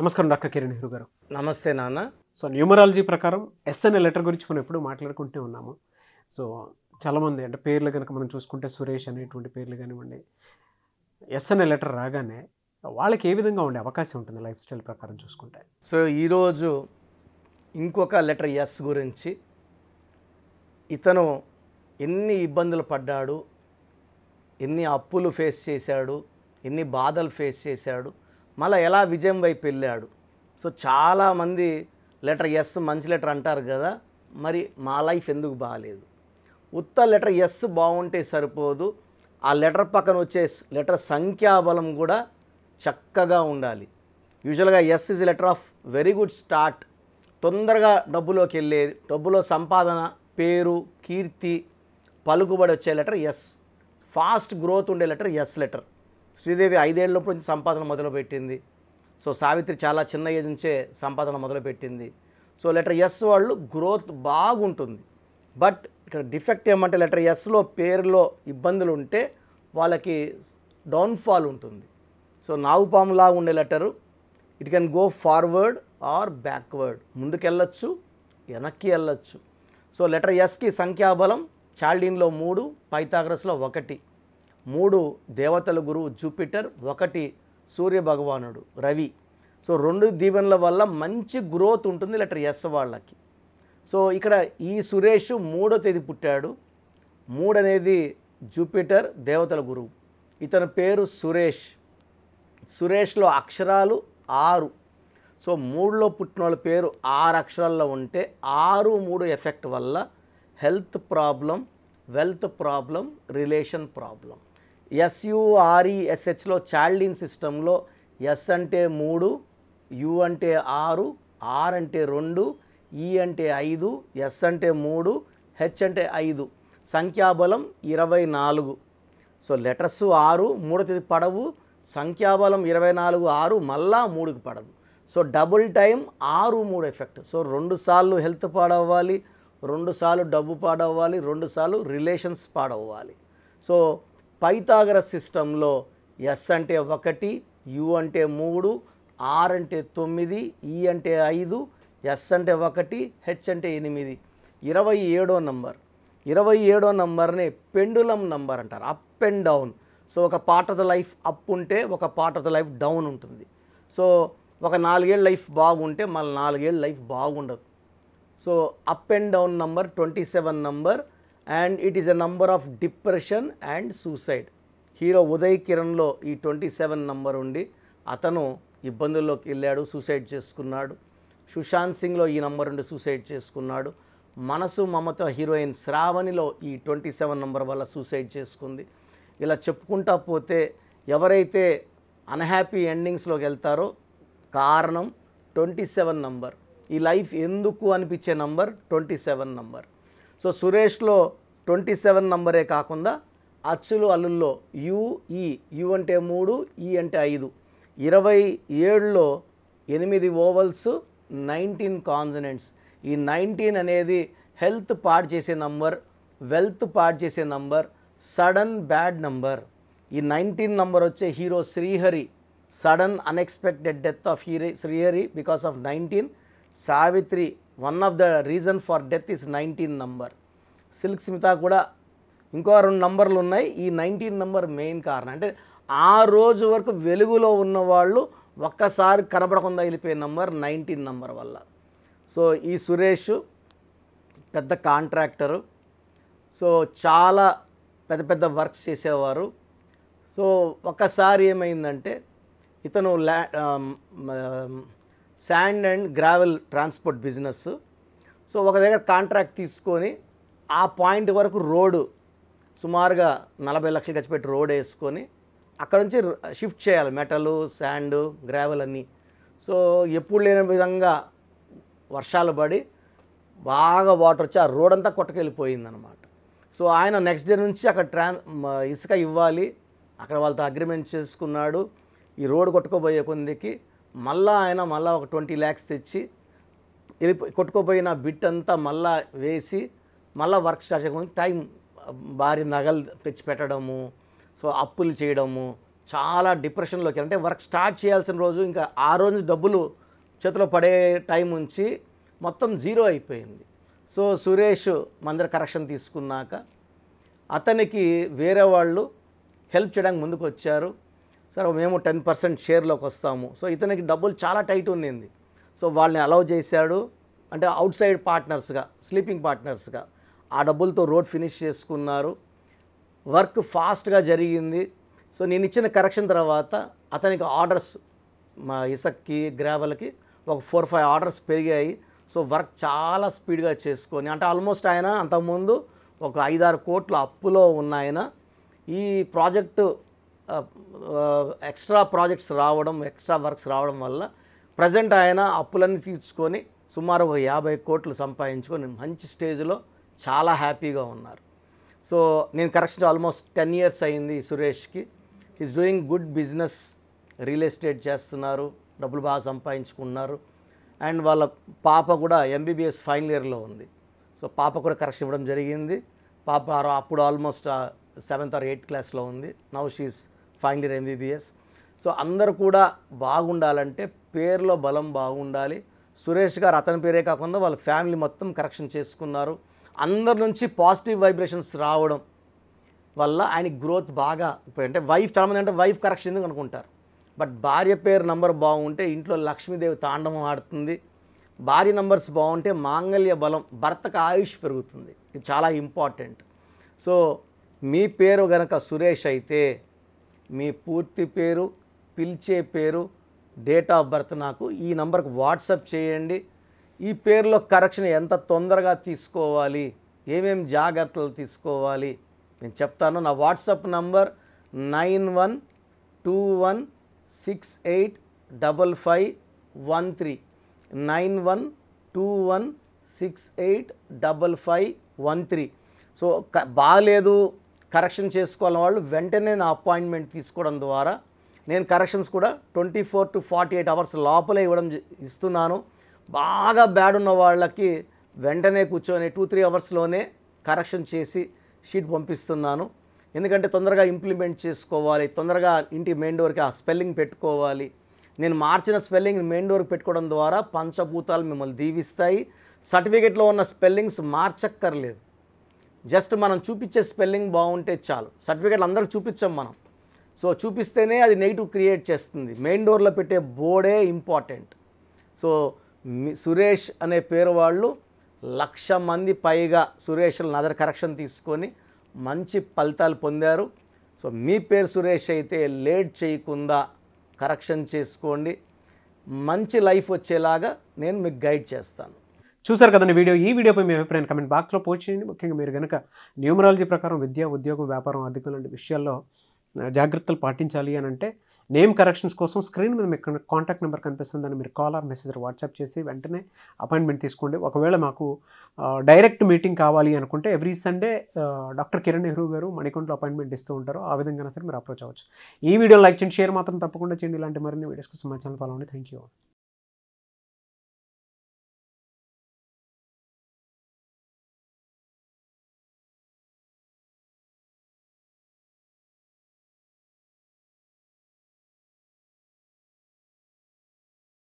నమస్కారం డాక్టర్ కిరణ్ నెహ్రూ గారు నమస్తే నాన్న సో న్యూమరాలజీ ప్రకారం ఎస్ అనే లెటర్ గురించి మనం ఎప్పుడు మాట్లాడుకుంటూ ఉన్నాము సో చాలామంది అంటే పేర్లు కనుక మనం చూసుకుంటే సురేష్ అనేటువంటి పేర్లు కానివ్వండి ఎస్ఎన్ఎ లెటర్ రాగానే వాళ్ళకి ఏ విధంగా ఉండే అవకాశం ఉంటుంది లైఫ్ స్టైల్ ప్రకారం చూసుకుంటే సో ఈరోజు ఇంకొక లెటర్ ఎస్ గురించి ఇతను ఎన్ని ఇబ్బందులు పడ్డాడు ఎన్ని అప్పులు ఫేస్ చేశాడు ఎన్ని బాధలు ఫేస్ చేశాడు మళ్ళీ ఎలా విజయం వైపు వెళ్ళాడు సో చాలామంది లెటర్ ఎస్ మంచి లెటర్ అంటారు కదా మరి మా లైఫ్ ఎందుకు బాగాలేదు ఉత్త లెటర్ ఎస్ బాగుంటే సరిపోదు ఆ లెటర్ పక్కన వచ్చే లెటర్ సంఖ్యాబలం కూడా చక్కగా ఉండాలి యూజువల్గా S is letter of very good start తొందరగా డబ్బులోకి వెళ్ళే డబ్బులో సంపాదన పేరు కీర్తి పలుకుబడి వచ్చే లెటర్ ఎస్ ఫాస్ట్ గ్రోత్ ఉండే లెటర్ ఎస్ లెటర్ శ్రీదేవి ఐదేళ్ళప్పుడు నుంచి సంపాదన మొదలుపెట్టింది సో సావిత్రి చాలా చిన్న ఏజ్ నుంచే సంపాదన మొదలుపెట్టింది సో లెటర్ ఎస్ వాళ్ళు గ్రోత్ బాగుంటుంది బట్ ఇక్కడ డిఫెక్ట్ ఏమంటే లెటర్ ఎస్లో పేరులో ఇబ్బందులు ఉంటే వాళ్ళకి డౌన్ఫాల్ ఉంటుంది సో నాగుపాములా ఉండే letter it can go forward or backward ముందుకెళ్ళచ్చు వెనక్కి వెళ్ళచ్చు సో లెటర్ ఎస్కి సంఖ్యాబలం చాల్డీన్లో మూడు పైథాగ్రస్లో ఒకటి మూడు దేవతల గురువు జూపిటర్ ఒకటి సూర్య భగవానుడు రవి సో రెండు దీవెనల వల్ల మంచి గ్రోత్ ఉంటుంది లెటర్ ఎస్ వాళ్ళకి సో ఇక్కడ ఈ సురేష్ మూడో తేదీ పుట్టాడు మూడు అనేది జూపిటర్ దేవతల గురువు ఇతని పేరు సురేష్ సురేష్లో అక్షరాలు ఆరు సో మూడులో పుట్టిన వాళ్ళ పేరు ఆరు అక్షరాల్లో ఉంటే ఆరు మూడు ఎఫెక్ట్ వల్ల health problem wealth problem relation problem ఎస్యుఆర్ఈఎస్హెచ్లో e చాల్డిన్ సిస్టంలో ఎస్ అంటే మూడు యు అంటే ఆరు ఆర్ అంటే రెండు ఈ e అంటే ఐదు ఎస్ అంటే మూడు హెచ్ అంటే ఐదు సంఖ్యాబలం ఇరవై నాలుగు సో లెటర్స్ ఆరు మూడు తేదీ పడవు సంఖ్యాబలం ఇరవై నాలుగు ఆరు మళ్ళా మూడుకి పడదు సో డబుల్ టైం ఆరు మూడు ఎఫెక్ట్ సో రెండు సార్లు హెల్త్ పాడవ్వాలి రెండు సార్లు డబ్బు పాడవ్వాలి రెండు సార్లు రిలేషన్స్ పాడవ్వాలి సో పైతాగరస్ సిస్టంలో ఎస్ అంటే ఒకటి యు అంటే మూడు ఆర్ అంటే తొమ్మిది ఈ అంటే ఐదు ఎస్ అంటే ఒకటి హెచ్ అంటే ఎనిమిది ఇరవై ఏడో నంబర్ ఇరవై ఏడో నంబర్ని పెండులం నంబర్ అంటారు అప్ అండ్ డౌన్ సో ఒక part of the life up ఉంటే ఒక part of the life down ఉంటుంది సో ఒక నాలుగేళ్ళ లైఫ్ బాగుంటే మళ్ళీ నాలుగేళ్ళ లైఫ్ బాగుండదు so up and down number twenty seven number and it is a number of depression and suicide hero Uday కిరణ్లో ఈ ట్వంటీ సెవెన్ నంబర్ ఉండి అతను ఇబ్బందుల్లోకి వెళ్ళాడు సూసైడ్ చేసుకున్నాడు సుశాంత్ సింగ్లో ఈ నంబర్ ఉండి సూసైడ్ చేసుకున్నాడు మనసు మమత హీరోయిన్ శ్రావణిలో ఈ ట్వంటీ సెవెన్ నంబర్ వల్ల సూసైడ్ చేసుకుంది ఇలా చెప్పుకుంటా పోతే ఎవరైతే అన్హ్యాపీ ఎండింగ్స్లోకి వెళ్తారో కారణం ట్వంటీ సెవెన్ నంబర్ ఈ లైఫ్ ఎందుకు అనిపించే number twenty seven number so సురేష్లో ట్వంటీ సెవెన్ నంబరే కాకుండా అచ్చులు అల్లుల్లో యుఈ యు అంటే మూడు ఈ అంటే ఐదు ఇరవై ఏడులో ఎనిమిది ఓవల్స్ నైన్టీన్ కాన్సనెంట్స్ ఈ నైన్టీన్ అనేది హెల్త్ పాడు చేసే నంబర్ వెల్త్ పాడు చేసే నంబర్ సడన్ బ్యాడ్ నంబర్ ఈ నైన్టీన్ నంబర్ వచ్చే hero Srihari sudden unexpected death of hero Srihari because of nineteen Savitri one of the reason for death is nineteen number Silk Smitha కూడా ఇంకో రెండు నంబర్లు ఉన్నాయి ఈ నైన్టీన్ నంబర్ మెయిన్ కారణం అంటే ఆ రోజు వరకు వెలుగులో ఉన్న వాళ్ళు ఒక్కసారి కనబడకుండా వెళ్ళిపోయే నంబర్ నైన్టీన్ నంబర్ వల్ల సో ఈ సురేష్ పెద్ద కాంట్రాక్టరు సో చాలా పెద్ద పెద్ద వర్క్స్ చేసేవారు సో ఒకసారి ఏమైందంటే ఇతను ల్యా sand and gravel transport business so ఒక దగ్గర కాంట్రాక్ట్ తీసుకొని ఆ పాయింట్ వరకు రోడ్డు సుమారుగా నలభై లక్షలు ఖర్చు పెట్టి రోడ్ వేసుకొని అక్కడ నుంచి షిఫ్ట్ చేయాలి మెటలు శాండ్ గ్రావెల్ అన్నీ సో ఎప్పుడు లేని విధంగా వర్షాలు పడి బాగా వాటర్ వచ్చి ఆ రోడ్ అంతా కొట్టకెళ్ళిపోయిందనమాట సో ఆయన నెక్స్ట్ డే నుంచి అక్కడ ట్రాన్ ఇసుక ఇవ్వాలి అక్కడ వాళ్ళతో అగ్రిమెంట్ చేసుకున్నాడు ఈ రోడ్ కొట్టుకోబోయే కొందికి మళ్ళా ఆయన మళ్ళా ఒక ట్వంటీ ల్యాక్స్ తెచ్చి కొట్టుకోపోయిన బిట్ అంతా మళ్ళా వేసి మళ్ళా వర్క్ స్టార్ట్ చేయకుండా టైం భారీ నగలు తెచ్చి పెట్టడము సో అప్పులు చేయడము చాలా డిప్రెషన్లోకి అంటే వర్క్ స్టార్ట్ చేయాల్సిన రోజు ఇంకా ఆ రోజు డబ్బులు చేతిలో పడే టైం ఉంచి మొత్తం జీరో అయిపోయింది సో సురేష్ మందిర కరెక్షన్ తీసుకున్నాక అతనికి వేరే వాళ్ళు హెల్ప్ చేయడానికి ముందుకు వచ్చారు సరే మేము టెన్ పర్సెంట్ షేర్లోకి వస్తాము సో ఇతనికి డబ్బులు చాలా టైట్ ఉన్నింది సో వాళ్ళని అలౌ చేశాడు అంటే అవుట్ సైడ్ పార్ట్నర్స్గా స్లీపింగ్ పార్ట్నర్స్గా ఆ డబ్బులతో రోడ్ ఫినిష్ చేసుకున్నారు వర్క్ ఫాస్ట్గా జరిగింది సో నేను ఇచ్చిన కరెక్షన్ తర్వాత అతనికి ఆర్డర్స్ మా ఇసక్కి గ్రావెల్కి ఒక ఫోర్ ఫైవ్ ఆర్డర్స్ పెరిగాయి సో వర్క్ చాలా స్పీడ్గా చేసుకొని అంటే ఆల్మోస్ట్ ఆయన అంతకుముందు ఒక ఐదారు కోట్ల అప్పులో ఉన్న ఆయన ఈ ప్రాజెక్టు ఎక్స్ట్రా ప్రాజెక్ట్స్ రావడం ఎక్స్ట్రా వర్క్స్ రావడం వల్ల ప్రజెంట్ ఆయన అప్పులన్నీ తీర్చుకొని సుమారు ఒక యాభై కోట్లు సంపాదించుకొని మంచి స్టేజ్లో చాలా హ్యాపీగా ఉన్నారు సో నేను కరెక్షన్ ఆల్మోస్ట్ టెన్ ఇయర్స్ అయింది సురేష్కి is doing good business real estate చేస్తున్నారు డబ్బులు బాగా సంపాదించుకున్నారు అండ్ వాళ్ళ పాప కూడా ఎంబీబీఎస్ ఫైనల్ ఇయర్లో ఉంది సో పాప కూడా కరెక్షన్ ఇవ్వడం జరిగింది పాప అప్పుడు ఆల్మోస్ట్ సెవెంత్ ఆర్ ఎయిత్ క్లాస్లో ఉంది now she's final year MBBS so అందరు కూడా బాగుండాలంటే పేరులో బలం బాగుండాలి సురేష్ గారు అతని పేరే కాకుండా వాళ్ళ ఫ్యామిలీ మొత్తం కరెక్షన్ చేసుకున్నారు అందరి నుంచి పాజిటివ్ వైబ్రేషన్స్ రావడం వల్ల ఆయన గ్రోత్ బాగా అంటే వైఫ్ చాలామంది అంటే వైఫ్ కరెక్షన్ అనుకుంటారు బట్ భార్య పేరు నంబర్ బాగుంటే ఇంట్లో లక్ష్మీదేవి తాండవం ఆడుతుంది భార్య నంబర్స్ బాగుంటే మాంగళ్య బలం భర్తకు ఆయుష్ పెరుగుతుంది ఇది చాలా ఇంపార్టెంట్ సో మీ పేరు కనుక సురేష్ అయితే మీ పూర్తి పేరు పిలిచే పేరు డేట్ ఆఫ్ బర్త్ నాకు ఈ నంబర్కి వాట్సప్ చేయండి ఈ పేరులో కరెక్షన్ ఎంత తొందరగా తీసుకోవాలి ఏమేం జాగ్రత్తలు తీసుకోవాలి నేను చెప్తాను నా WhatsApp number nine one two one six eight double five one three nine one two one six eight double five one three so బాగాలేదు కరెక్షన్ చేసుకోవాలని వాళ్ళు వెంటనే నా అపాయింట్మెంట్ తీసుకోవడం ద్వారా నేను కరెక్షన్స్ కూడా twenty four to forty eight hours లోపలే ఇవ్వడం ఇస్తున్నాను బాగా బ్యాడ్ ఉన్న వాళ్ళకి వెంటనే కూర్చొని టూ త్రీ అవర్స్లోనే కరెక్షన్ చేసి షీట్ పంపిస్తున్నాను ఎందుకంటే తొందరగా ఇంప్లిమెంట్ చేసుకోవాలి తొందరగా ఇంటి మెయిన్ డోర్కి ఆ స్పెల్లింగ్ పెట్టుకోవాలి నేను మార్చిన స్పెల్లింగ్ మెయిన్ డోర్కి పెట్టుకోవడం ద్వారా పంచభూతాలు మిమ్మల్ని దీవిస్తాయి సర్టిఫికెట్లో ఉన్న స్పెల్లింగ్స్ మార్చక్కర్లేదు జస్ట్ మనం చూపించే స్పెల్లింగ్ బాగుంటే చాలు సర్టిఫికేట్లు అందరికి చూపించాం మనం సో చూపిస్తేనే అది నెగిటివ్ క్రియేట్ చేస్తుంది మెయిన్ డోర్లో పెట్టే బోర్డే ఇంపార్టెంట్ సో సురేష్ అనే పేరు వాళ్ళు లక్ష మంది పైగా సురేష్ల నదర్ కరెక్షన్ తీసుకొని మంచి ఫలితాలు పొందారు సో మీ పేరు సురేష్ అయితే లేట్ చేయకుండా కరెక్షన్ చేసుకోండి మంచి లైఫ్ వచ్చేలాగా నేను మీకు గైడ్ చేస్తాను చూసారు కదండి వీడియో ఈ వీడియోపై మీ అభిప్రాయం కమెంట్ బాక్స్లో పోస్ట్ చేయండి ముఖ్యంగా మీరు కనుక న్యూమరాలజీ ప్రకారం విద్య ఉద్యోగం వ్యాపారం ఆర్థిక లాంటి విషయాల్లో జాగ్రత్తలు పాటించాలి అని అంటే నేమ్ కరెక్షన్స్ కోసం స్క్రీన్ మీద మీకు కాంటాక్ట్ నెంబర్ కనిపిస్తుందని మీరు కాల్ ఆర్ మెసేజ్ వాట్సాప్ చేసి వెంటనే అపాయింట్మెంట్ తీసుకోండి ఒకవేళ మాకు డైరెక్ట్ మీటింగ్ కావాలి అనుకుంటే every Sunday doctor Kiran Nehru గారు మణికొండలో అపాయింట్మెంట్ ఇస్తూ ఉంటారు ఆ విధంగా సరే మీరు అప్రోచ్ అవ్వచ్చు ఈ వీడియో లైక్ చేయండి షేర్ మాత్రం తప్పకుండా చేయండి ఇలాంటి మరిన్ని వీడియోస్ కోసం మా ఛానల్ ఫాలో అండి థ్యాంక్ యూ